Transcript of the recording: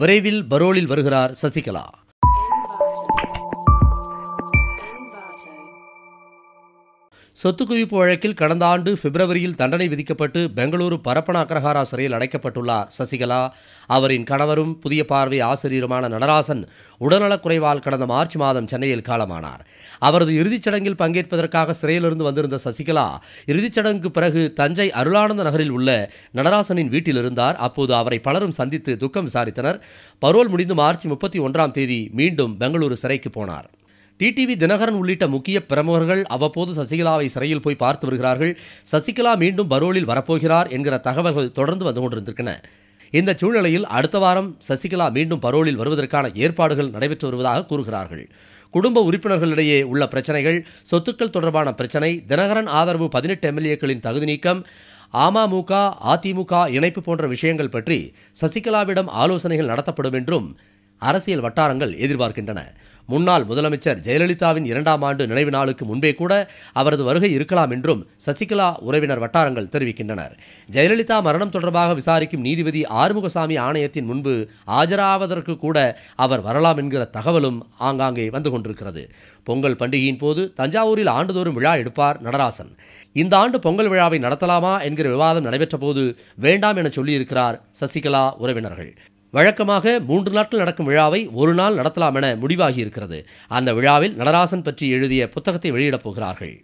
விரைவில் பரோலில் வருகிறார் சசிகலா சொத்து குவிப்பு வழக்கில் கடந்த ஆண்டு பிப்ரவரியில் தண்டனை விதிக்கப்பட்டு பெங்களூரு பரப்பன அக்ரஹாரா சிறையில் அடைக்கப்பட்டுள்ளார் சசிகலா அவரின் கணவரும் புதிய பார்வை ஆசிரியருமான நடராசன் உடல்நலக்குறைவால் கடந்த மார்ச் மாதம் சென்னையில் காலமானார் அவரது இறுதிச் சடங்கில் பங்கேற்பதற்காக சிறையிலிருந்து வந்திருந்த சசிகலா இறுதிச் சடங்குக்கு பிறகு தஞ்சை அருளானந்த நகரில் உள்ள நடராசனின் வீட்டில் இருந்தார் அப்போது அவரை பலரும் சந்தித்து துக்கம் விசாரித்தனர் பரோல் முடிந்து மார்ச் முப்பத்தி ஒன்றாம் தேதி மீண்டும் பெங்களூரு சிறைக்கு போனார் டிடிவி தினகரன் உள்ளிட்ட முக்கிய பிரமுகர்கள் அவ்வப்போது சசிகலாவை சிறையில் போய் பார்த்து வருகிறார்கள் சசிகலா மீண்டும் பரோலில் வரப்போகிறார் என்கிற தகவல்கள் தொடர்ந்து வந்து கொண்டிருந்திருக்கின இந்த சூழ்நிலையில் அடுத்த வாரம் சசிகலா மீண்டும் பரோலில் வருவதற்கான ஏற்பாடுகள் நடைபெற்று வருவதாக கூறுகிறார்கள் குடும்ப உறுப்பினர்களிடையே உள்ள பிரச்சனைகள் சொத்துக்கள் தொடர்பான பிரச்சனை தினகரன் ஆதரவு பதினெட்டு எம்எல்ஏக்களின் தகுதி நீக்கம் அமமுக அதிமுக இணைப்பு போன்ற விஷயங்கள் பற்றி சசிகலாவிடம் ஆலோசனைகள் நடத்தப்படும் என்றும் அரசியல் வட்டாரங்கள் எதிர்பார்க்கின்றன முன்னாள் முதலமைச்சர் ஜெயலலிதாவின் இரண்டாம் ஆண்டு நினைவு நாளுக்கு முன்பே கூட அவரது வருகை இருக்கலாம் என்றும் சசிகலா உறவினர் வட்டாரங்கள் தெரிவிக்கின்றனர் ஜெயலலிதா மரணம் தொடர்பாக விசாரிக்கும் நீதிபதி ஆறுமுகசாமி ஆணையத்தின் முன்பு ஆஜராவதற்கு கூட அவர் வரலாம் என்கிற தகவலும் ஆங்காங்கே வந்து கொண்டிருக்கிறது பொங்கல் பண்டிகையின் போது தஞ்சாவூரில் ஆண்டுதோறும் விழா எடுப்பார் நடராசன் இந்த ஆண்டு பொங்கல் விழாவை நடத்தலாமா என்கிற விவாதம் நடைபெற்ற போது வேண்டாம் என சொல்லியிருக்கிறார் சசிகலா உறவினர்கள் வழக்கமாக மூன்று நாட்கள் நடக்கும் விழாவை ஒரு நாள் நடத்தலாம் என முடிவாகியிருக்கிறது அந்த விழாவில் நடராசன் பற்றி எழுதிய புத்தகத்தை வெளியிடப் போகிறார்கள்